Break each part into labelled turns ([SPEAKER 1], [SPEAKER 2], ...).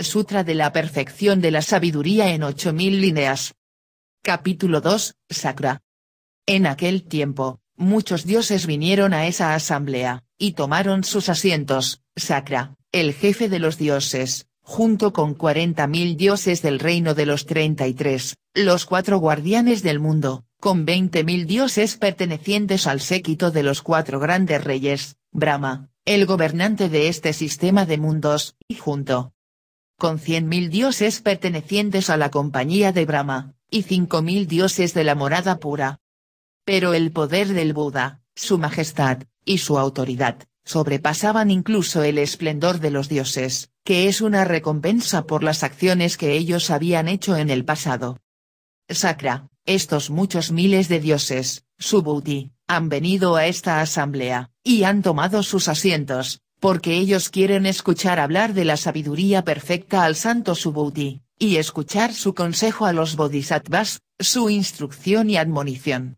[SPEAKER 1] Sutra de la Perfección de la Sabiduría en mil líneas. Capítulo 2, Sacra. En aquel tiempo, muchos dioses vinieron a esa asamblea, y tomaron sus asientos, Sacra, el jefe de los dioses, junto con 40.000 dioses del reino de los 33, los cuatro guardianes del mundo, con mil dioses pertenecientes al séquito de los cuatro grandes reyes, Brahma, el gobernante de este sistema de mundos, y junto con 100.000 dioses pertenecientes a la compañía de Brahma, y 5.000 dioses de la morada pura. Pero el poder del Buda, su majestad, y su autoridad, sobrepasaban incluso el esplendor de los dioses, que es una recompensa por las acciones que ellos habían hecho en el pasado. Sacra, estos muchos miles de dioses, Subhuti, han venido a esta asamblea, y han tomado sus asientos, porque ellos quieren escuchar hablar de la sabiduría perfecta al santo Subhuti, y escuchar su consejo a los bodhisattvas, su instrucción y admonición.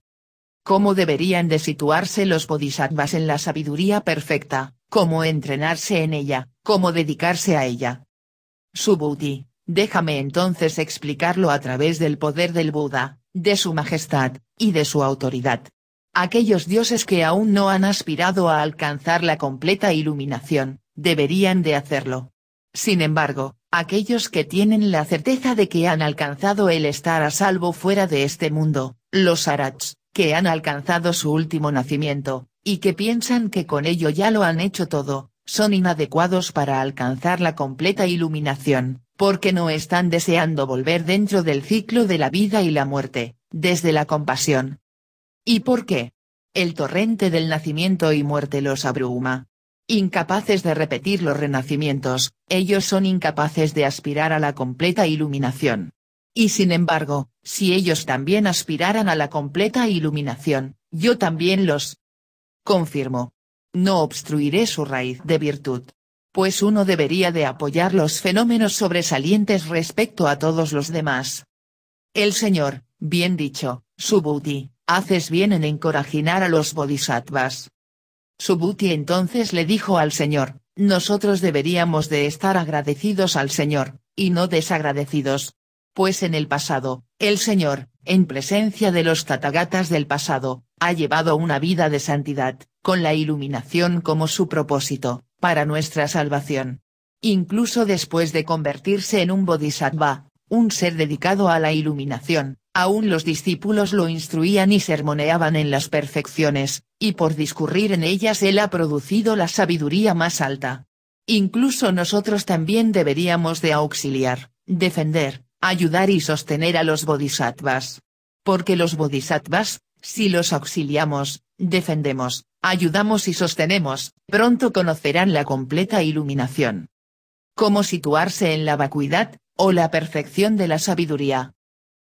[SPEAKER 1] ¿Cómo deberían de situarse los bodhisattvas en la sabiduría perfecta, cómo entrenarse en ella, cómo dedicarse a ella? Subhuti, déjame entonces explicarlo a través del poder del Buda, de su majestad, y de su autoridad. Aquellos dioses que aún no han aspirado a alcanzar la completa iluminación, deberían de hacerlo. Sin embargo, aquellos que tienen la certeza de que han alcanzado el estar a salvo fuera de este mundo, los Arats, que han alcanzado su último nacimiento, y que piensan que con ello ya lo han hecho todo, son inadecuados para alcanzar la completa iluminación, porque no están deseando volver dentro del ciclo de la vida y la muerte, desde la compasión, ¿Y por qué? El torrente del nacimiento y muerte los abruma. Incapaces de repetir los renacimientos, ellos son incapaces de aspirar a la completa iluminación. Y sin embargo, si ellos también aspiraran a la completa iluminación, yo también los confirmo. No obstruiré su raíz de virtud. Pues uno debería de apoyar los fenómenos sobresalientes respecto a todos los demás. El Señor, bien dicho, Subhuti, haces bien en encorajinar a los bodhisattvas. Subuti entonces le dijo al Señor, nosotros deberíamos de estar agradecidos al Señor, y no desagradecidos. Pues en el pasado, el Señor, en presencia de los tatagatas del pasado, ha llevado una vida de santidad, con la iluminación como su propósito, para nuestra salvación. Incluso después de convertirse en un bodhisattva, un ser dedicado a la iluminación, aún los discípulos lo instruían y sermoneaban en las perfecciones, y por discurrir en ellas él ha producido la sabiduría más alta. Incluso nosotros también deberíamos de auxiliar, defender, ayudar y sostener a los bodhisattvas. Porque los bodhisattvas, si los auxiliamos, defendemos, ayudamos y sostenemos, pronto conocerán la completa iluminación. ¿Cómo situarse en la vacuidad, o la perfección de la sabiduría?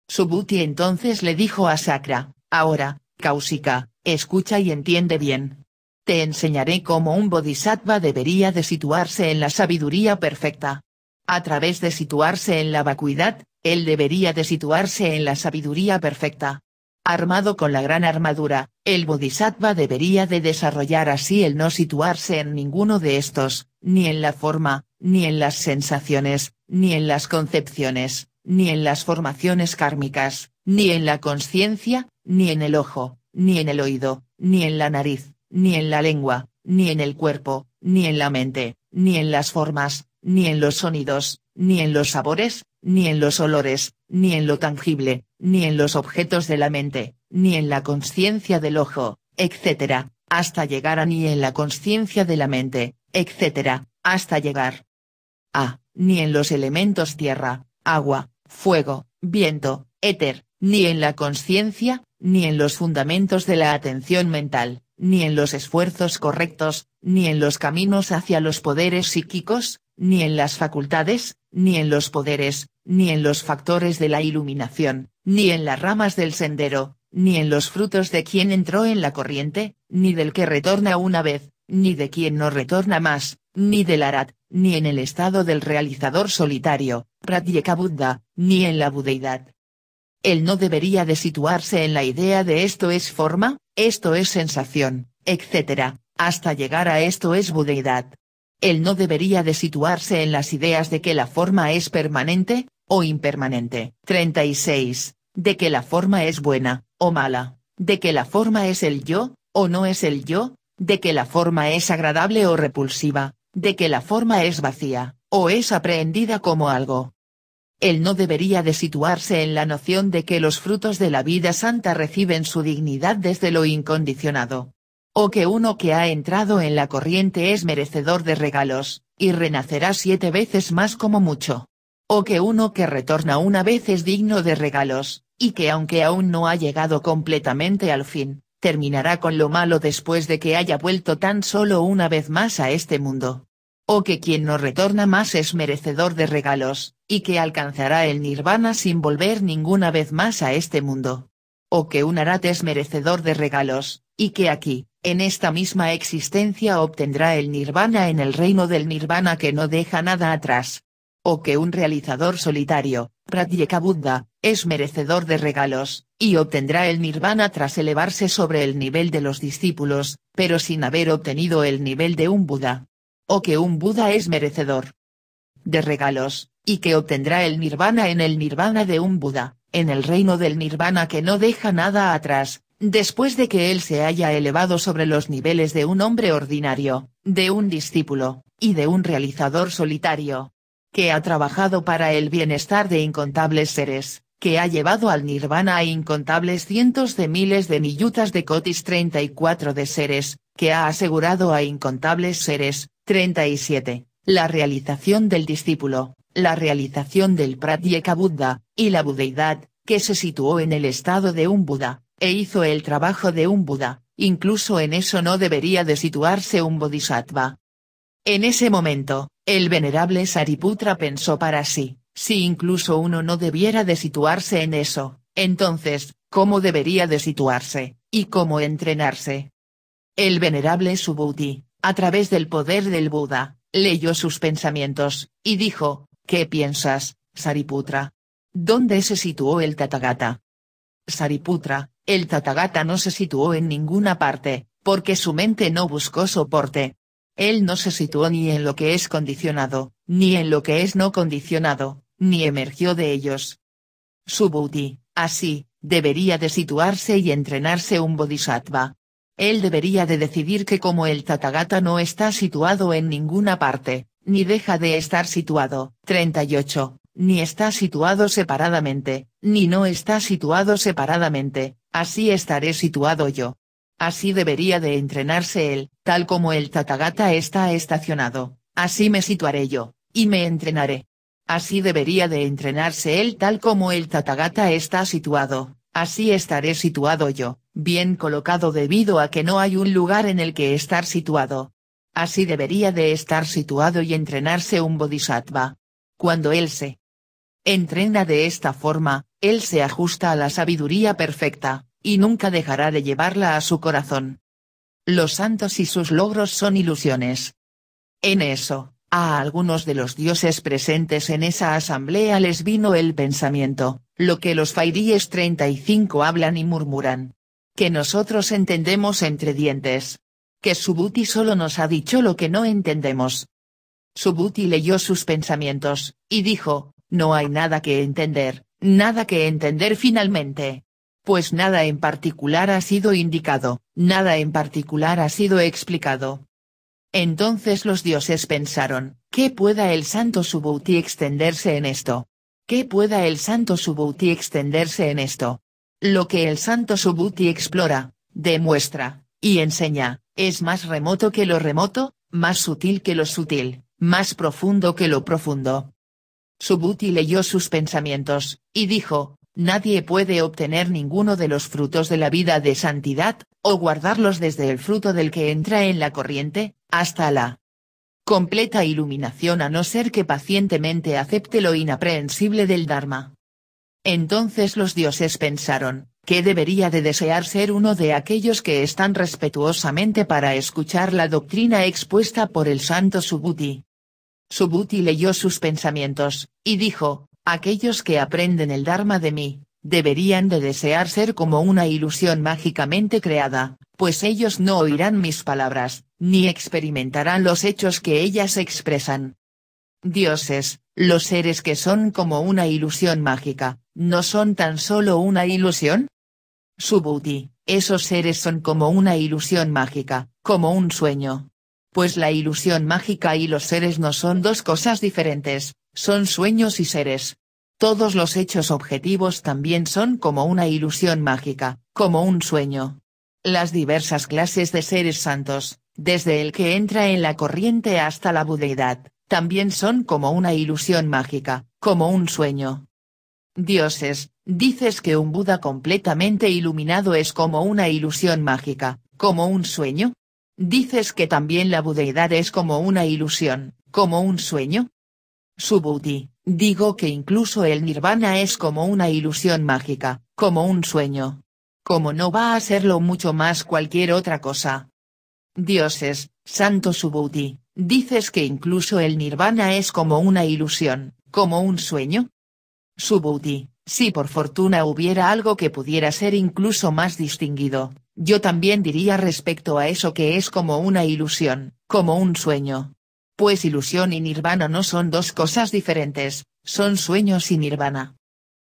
[SPEAKER 1] Subuti entonces le dijo a Sakra, ahora, Cáusica, escucha y entiende bien. Te enseñaré cómo un bodhisattva debería de situarse en la sabiduría perfecta. A través de situarse en la vacuidad, él debería de situarse en la sabiduría perfecta. Armado con la gran armadura, el bodhisattva debería de desarrollar así el no situarse en ninguno de estos, ni en la forma, ni en las sensaciones, ni en las concepciones, ni en las formaciones kármicas, ni en la conciencia, ni en el ojo, ni en el oído, ni en la nariz, ni en la lengua, ni en el cuerpo, ni en la mente, ni en las formas, ni en los sonidos, ni en los sabores, ni en los olores, ni en lo tangible, ni en los objetos de la mente, ni en la conciencia del ojo, etc., hasta llegar a ni en la conciencia de la mente, etc., hasta llegar a, ni en los elementos tierra, agua, fuego, viento, éter, ni en la conciencia, ni en los fundamentos de la atención mental, ni en los esfuerzos correctos, ni en los caminos hacia los poderes psíquicos, ni en las facultades, ni en los poderes, ni en los factores de la iluminación, ni en las ramas del sendero, ni en los frutos de quien entró en la corriente, ni del que retorna una vez, ni de quien no retorna más, ni del arat, ni en el estado del realizador solitario, Pratyeka Buddha, ni en la budeidad. Él no debería de situarse en la idea de esto es forma, esto es sensación, etc., hasta llegar a esto es budeidad. Él no debería de situarse en las ideas de que la forma es permanente, o impermanente. 36. De que la forma es buena, o mala, de que la forma es el yo, o no es el yo, de que la forma es agradable o repulsiva, de que la forma es vacía, o es aprehendida como algo. Él no debería de situarse en la noción de que los frutos de la vida santa reciben su dignidad desde lo incondicionado. O que uno que ha entrado en la corriente es merecedor de regalos, y renacerá siete veces más como mucho. O que uno que retorna una vez es digno de regalos, y que aunque aún no ha llegado completamente al fin, terminará con lo malo después de que haya vuelto tan solo una vez más a este mundo. O que quien no retorna más es merecedor de regalos, y que alcanzará el nirvana sin volver ninguna vez más a este mundo. O que un arat es merecedor de regalos, y que aquí, en esta misma existencia obtendrá el nirvana en el reino del nirvana que no deja nada atrás o que un realizador solitario, Pratyeka Buddha, es merecedor de regalos, y obtendrá el nirvana tras elevarse sobre el nivel de los discípulos, pero sin haber obtenido el nivel de un Buda. O que un Buda es merecedor de regalos, y que obtendrá el nirvana en el nirvana de un Buda, en el reino del nirvana que no deja nada atrás, después de que él se haya elevado sobre los niveles de un hombre ordinario, de un discípulo, y de un realizador solitario que ha trabajado para el bienestar de incontables seres, que ha llevado al nirvana a incontables cientos de miles de niyutas de cotis 34 de seres, que ha asegurado a incontables seres, 37, la realización del discípulo, la realización del Pratyeka Buddha, y la budeidad, que se situó en el estado de un Buda, e hizo el trabajo de un Buda, incluso en eso no debería de situarse un Bodhisattva, en ese momento, el venerable Sariputra pensó para sí, si incluso uno no debiera de situarse en eso, entonces, ¿cómo debería de situarse, y cómo entrenarse? El venerable Subhuti, a través del poder del Buda, leyó sus pensamientos, y dijo, ¿qué piensas, Sariputra? ¿Dónde se situó el Tathagata? Sariputra, el Tathagata no se situó en ninguna parte, porque su mente no buscó soporte, él no se situó ni en lo que es condicionado, ni en lo que es no condicionado, ni emergió de ellos. Su así, debería de situarse y entrenarse un bodhisattva. Él debería de decidir que como el Tathagata no está situado en ninguna parte, ni deja de estar situado, 38, ni está situado separadamente, ni no está situado separadamente, así estaré situado yo. Así debería de entrenarse él, tal como el Tathagata está estacionado, así me situaré yo, y me entrenaré. Así debería de entrenarse él tal como el Tathagata está situado, así estaré situado yo, bien colocado debido a que no hay un lugar en el que estar situado. Así debería de estar situado y entrenarse un bodhisattva. Cuando él se entrena de esta forma, él se ajusta a la sabiduría perfecta, y nunca dejará de llevarla a su corazón. Los santos y sus logros son ilusiones. En eso, a algunos de los dioses presentes en esa asamblea les vino el pensamiento, lo que los Fairies 35 hablan y murmuran. Que nosotros entendemos entre dientes. Que Subuti solo nos ha dicho lo que no entendemos. Subuti leyó sus pensamientos, y dijo, no hay nada que entender, nada que entender finalmente pues nada en particular ha sido indicado, nada en particular ha sido explicado. Entonces los dioses pensaron, ¿qué pueda el santo Subuti extenderse en esto? ¿Qué pueda el santo Subuti extenderse en esto? Lo que el santo Subuti explora, demuestra, y enseña, es más remoto que lo remoto, más sutil que lo sutil, más profundo que lo profundo. Subuti leyó sus pensamientos, y dijo, nadie puede obtener ninguno de los frutos de la vida de santidad, o guardarlos desde el fruto del que entra en la corriente, hasta la completa iluminación a no ser que pacientemente acepte lo inaprehensible del Dharma. Entonces los dioses pensaron, que debería de desear ser uno de aquellos que están respetuosamente para escuchar la doctrina expuesta por el santo Subuti. Subuti leyó sus pensamientos, y dijo, Aquellos que aprenden el Dharma de mí, deberían de desear ser como una ilusión mágicamente creada, pues ellos no oirán mis palabras, ni experimentarán los hechos que ellas expresan. Dioses, los seres que son como una ilusión mágica, ¿no son tan solo una ilusión? Subhuti, esos seres son como una ilusión mágica, como un sueño. Pues la ilusión mágica y los seres no son dos cosas diferentes, son sueños y seres. Todos los hechos objetivos también son como una ilusión mágica, como un sueño. Las diversas clases de seres santos, desde el que entra en la corriente hasta la budeidad, también son como una ilusión mágica, como un sueño. Dioses, dices que un Buda completamente iluminado es como una ilusión mágica, como un sueño? Dices que también la budeidad es como una ilusión, como un sueño? Subhuti, digo que incluso el nirvana es como una ilusión mágica, como un sueño. Como no va a serlo mucho más cualquier otra cosa. Dioses, santo Subhuti, dices que incluso el nirvana es como una ilusión, como un sueño. Subhuti, si por fortuna hubiera algo que pudiera ser incluso más distinguido, yo también diría respecto a eso que es como una ilusión, como un sueño pues ilusión y nirvana no son dos cosas diferentes, son sueños y nirvana.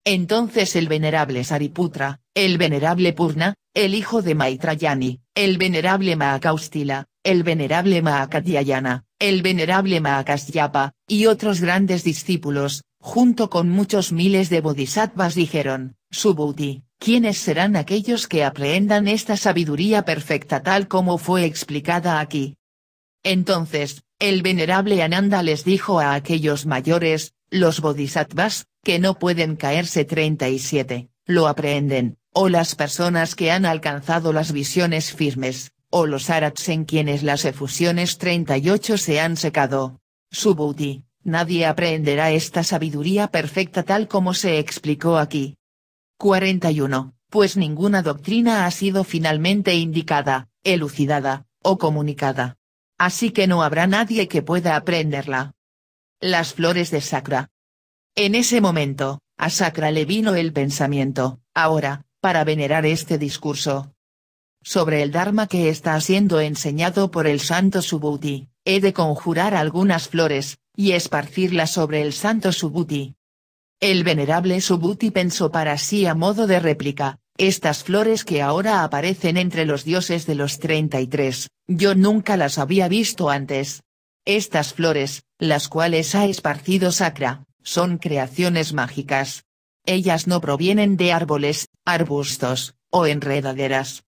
[SPEAKER 1] Entonces el venerable Sariputra, el venerable Purna, el hijo de Maitrayani, el venerable Mahakaustila, el venerable Mahakatyayana, el venerable Mahakasyapa, y otros grandes discípulos, junto con muchos miles de bodhisattvas dijeron, Subhuti, ¿quiénes serán aquellos que aprehendan esta sabiduría perfecta tal como fue explicada aquí? Entonces, el venerable Ananda les dijo a aquellos mayores, los bodhisattvas, que no pueden caerse 37, lo aprehenden, o las personas que han alcanzado las visiones firmes, o los arats en quienes las efusiones 38 se han secado. Su nadie aprenderá esta sabiduría perfecta tal como se explicó aquí. 41. Pues ninguna doctrina ha sido finalmente indicada, elucidada, o comunicada, así que no habrá nadie que pueda aprenderla. Las flores de Sacra. En ese momento, a Sacra le vino el pensamiento, ahora, para venerar este discurso. Sobre el Dharma que está siendo enseñado por el santo Subhuti, he de conjurar algunas flores, y esparcirlas sobre el santo Subhuti. El venerable Subhuti pensó para sí a modo de réplica, estas flores que ahora aparecen entre los dioses de los 33, yo nunca las había visto antes. Estas flores, las cuales ha esparcido Sacra, son creaciones mágicas. Ellas no provienen de árboles, arbustos, o enredaderas.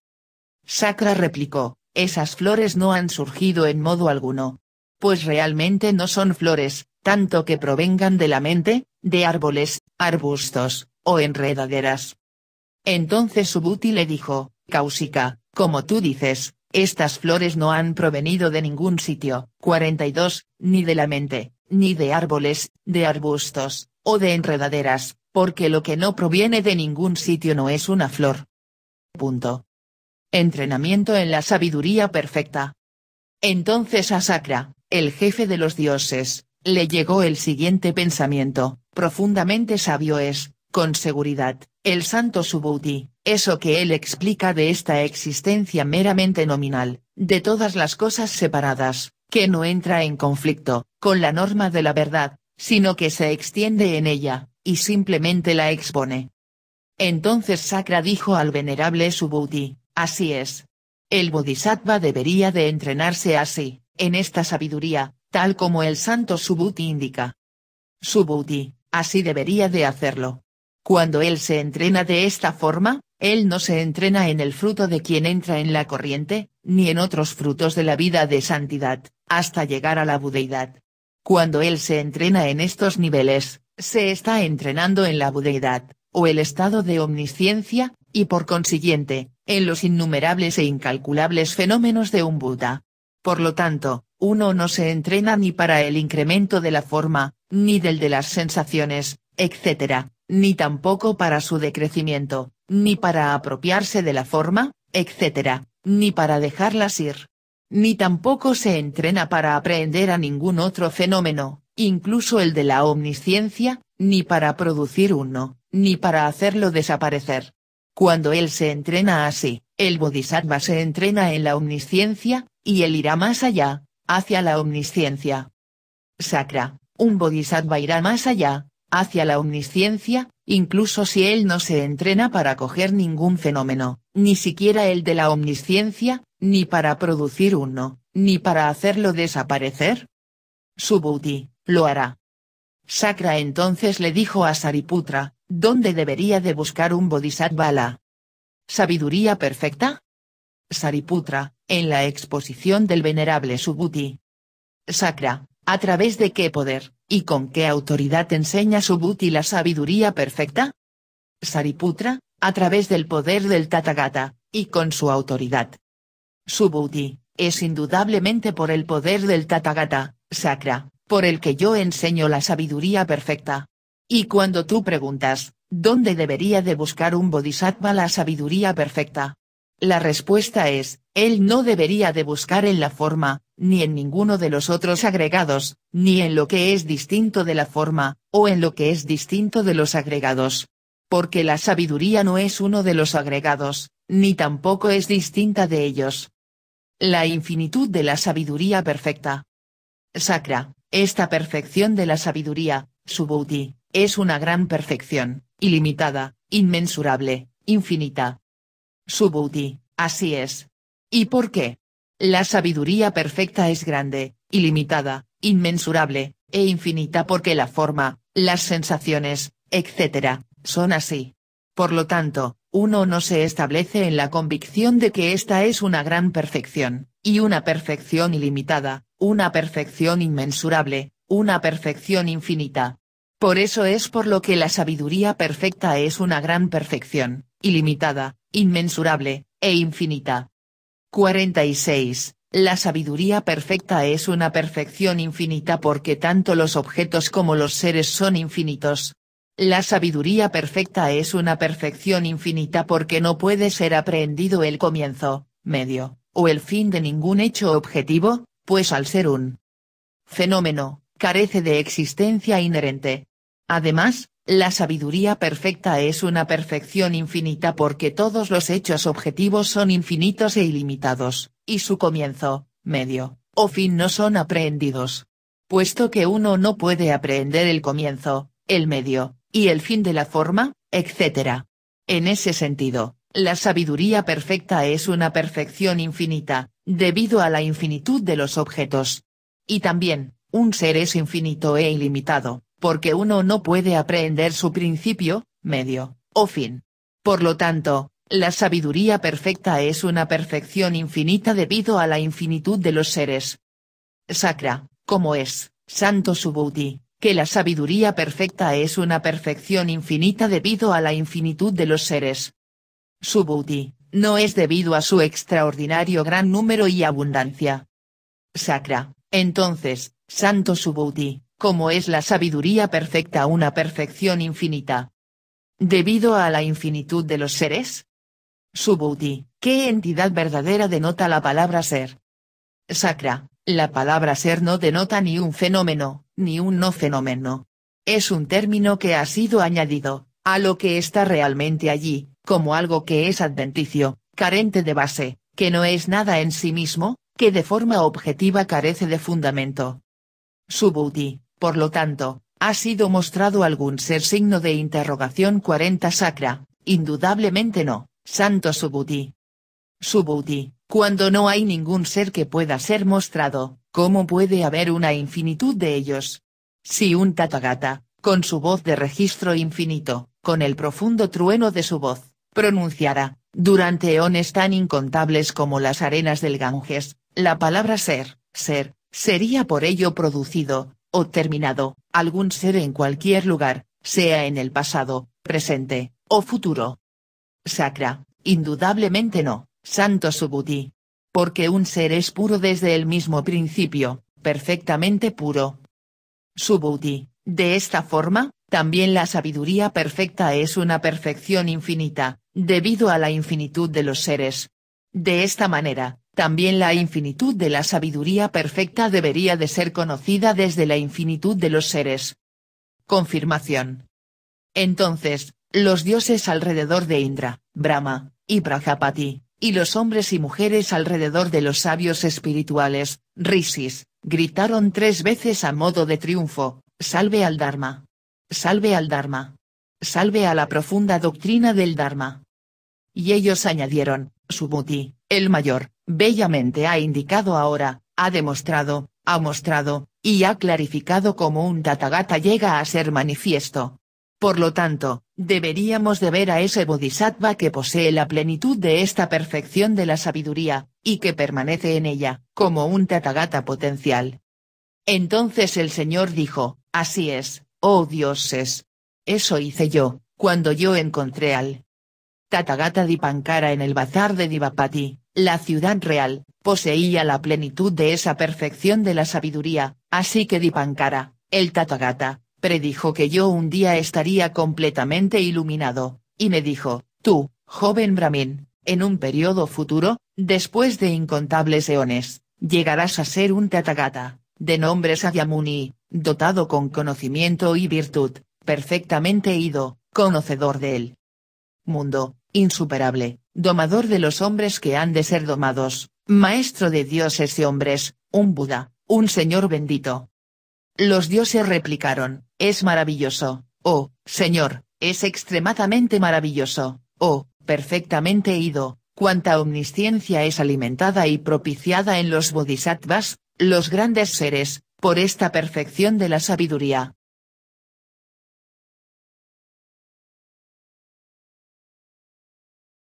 [SPEAKER 1] Sacra replicó, esas flores no han surgido en modo alguno. Pues realmente no son flores, tanto que provengan de la mente, de árboles, arbustos, o enredaderas. Entonces Subuti le dijo, Cáusica, como tú dices, estas flores no han provenido de ningún sitio, 42, ni de la mente, ni de árboles, de arbustos, o de enredaderas, porque lo que no proviene de ningún sitio no es una flor. Punto. Entrenamiento en la sabiduría perfecta. Entonces a Sacra, el jefe de los dioses, le llegó el siguiente pensamiento, profundamente sabio es, con seguridad, el santo subuti eso que él explica de esta existencia meramente nominal, de todas las cosas separadas, que no entra en conflicto, con la norma de la verdad, sino que se extiende en ella, y simplemente la expone. Entonces Sakra dijo al venerable subuti así es. El bodhisattva debería de entrenarse así, en esta sabiduría, tal como el santo Subhuti indica. subuti así debería de hacerlo. Cuando él se entrena de esta forma, él no se entrena en el fruto de quien entra en la corriente, ni en otros frutos de la vida de santidad, hasta llegar a la budeidad. Cuando él se entrena en estos niveles, se está entrenando en la budeidad, o el estado de omnisciencia, y por consiguiente, en los innumerables e incalculables fenómenos de un Buda. Por lo tanto, uno no se entrena ni para el incremento de la forma, ni del de las sensaciones, etc., ni tampoco para su decrecimiento, ni para apropiarse de la forma, etc., ni para dejarlas ir. Ni tampoco se entrena para aprender a ningún otro fenómeno, incluso el de la omnisciencia, ni para producir uno, ni para hacerlo desaparecer. Cuando él se entrena así, el bodhisattva se entrena en la omnisciencia, y él irá más allá, hacia la omnisciencia. Sacra, un bodhisattva irá más allá, hacia la omnisciencia, incluso si él no se entrena para coger ningún fenómeno, ni siquiera el de la omnisciencia, ni para producir uno, ni para hacerlo desaparecer? Subhuti, lo hará. Sacra entonces le dijo a Sariputra, ¿dónde debería de buscar un bodhisattva? ¿Sabiduría perfecta? Sariputra, en la exposición del venerable Subhuti. Sacra, ¿a través de qué poder, ¿Y con qué autoridad enseña Subhuti la sabiduría perfecta? Sariputra, a través del poder del Tathagata, y con su autoridad. Subhuti, es indudablemente por el poder del Tathagata, Sacra, por el que yo enseño la sabiduría perfecta. Y cuando tú preguntas, ¿dónde debería de buscar un bodhisattva la sabiduría perfecta? La respuesta es, él no debería de buscar en la forma, ni en ninguno de los otros agregados, ni en lo que es distinto de la forma, o en lo que es distinto de los agregados. Porque la sabiduría no es uno de los agregados, ni tampoco es distinta de ellos. La infinitud de la sabiduría perfecta. Sacra, esta perfección de la sabiduría, su es una gran perfección, ilimitada, inmensurable, infinita, su así es. ¿Y por qué? La sabiduría perfecta es grande, ilimitada, inmensurable, e infinita porque la forma, las sensaciones, etc., son así. Por lo tanto, uno no se establece en la convicción de que esta es una gran perfección, y una perfección ilimitada, una perfección inmensurable, una perfección infinita. Por eso es por lo que la sabiduría perfecta es una gran perfección, ilimitada, inmensurable, e infinita. 46. La sabiduría perfecta es una perfección infinita porque tanto los objetos como los seres son infinitos. La sabiduría perfecta es una perfección infinita porque no puede ser aprendido el comienzo, medio, o el fin de ningún hecho objetivo, pues al ser un fenómeno, carece de existencia inherente, Además, la sabiduría perfecta es una perfección infinita porque todos los hechos objetivos son infinitos e ilimitados, y su comienzo, medio, o fin no son aprehendidos. Puesto que uno no puede aprehender el comienzo, el medio, y el fin de la forma, etc. En ese sentido, la sabiduría perfecta es una perfección infinita, debido a la infinitud de los objetos. Y también, un ser es infinito e ilimitado porque uno no puede aprehender su principio, medio, o fin. Por lo tanto, la sabiduría perfecta es una perfección infinita debido a la infinitud de los seres. Sacra, como es, Santo Subhuti, que la sabiduría perfecta es una perfección infinita debido a la infinitud de los seres. Subhuti, no es debido a su extraordinario gran número y abundancia. Sacra, entonces, Santo Subhuti, ¿Cómo es la sabiduría perfecta una perfección infinita. Debido a la infinitud de los seres. Subhuti, ¿qué entidad verdadera denota la palabra ser? Sacra, la palabra ser no denota ni un fenómeno, ni un no fenómeno. Es un término que ha sido añadido, a lo que está realmente allí, como algo que es adventicio, carente de base, que no es nada en sí mismo, que de forma objetiva carece de fundamento. Subhuti, por lo tanto, ha sido mostrado algún ser signo de interrogación 40 sacra, indudablemente no, santo Subhuti. Subhuti, cuando no hay ningún ser que pueda ser mostrado, ¿cómo puede haber una infinitud de ellos? Si un Tathagata, con su voz de registro infinito, con el profundo trueno de su voz, pronunciara, durante eones tan incontables como las arenas del Ganges, la palabra ser, ser, sería por ello producido, o terminado, algún ser en cualquier lugar, sea en el pasado, presente, o futuro. Sacra, indudablemente no, santo Subhuti. Porque un ser es puro desde el mismo principio, perfectamente puro. Subhuti, de esta forma, también la sabiduría perfecta es una perfección infinita, debido a la infinitud de los seres. De esta manera, también la infinitud de la sabiduría perfecta debería de ser conocida desde la infinitud de los seres. Confirmación. Entonces, los dioses alrededor de Indra, Brahma, y Prajapati, y los hombres y mujeres alrededor de los sabios espirituales, Rishis, gritaron tres veces a modo de triunfo, salve al Dharma. Salve al Dharma. Salve a la profunda doctrina del Dharma. Y ellos añadieron, Subhuti, el mayor, Bellamente ha indicado ahora, ha demostrado, ha mostrado, y ha clarificado cómo un tatagata llega a ser manifiesto. Por lo tanto, deberíamos de ver a ese bodhisattva que posee la plenitud de esta perfección de la sabiduría, y que permanece en ella, como un tatagata potencial. Entonces el Señor dijo, así es, oh dioses. Eso hice yo, cuando yo encontré al Tatagata Dipankara en el bazar de Divapati, la ciudad real, poseía la plenitud de esa perfección de la sabiduría, así que Dipankara, el Tathagata, predijo que yo un día estaría completamente iluminado, y me dijo, tú, joven Brahmin, en un periodo futuro, después de incontables eones, llegarás a ser un Tathagata, de nombre Sakyamuni, dotado con conocimiento y virtud, perfectamente ido, conocedor del mundo, insuperable, domador de los hombres que han de ser domados, maestro de dioses y hombres, un Buda, un Señor bendito. Los dioses replicaron, es maravilloso, oh, Señor, es extremadamente maravilloso, oh, perfectamente ido, cuánta omnisciencia es alimentada y propiciada en los bodhisattvas, los grandes seres, por esta perfección de la sabiduría,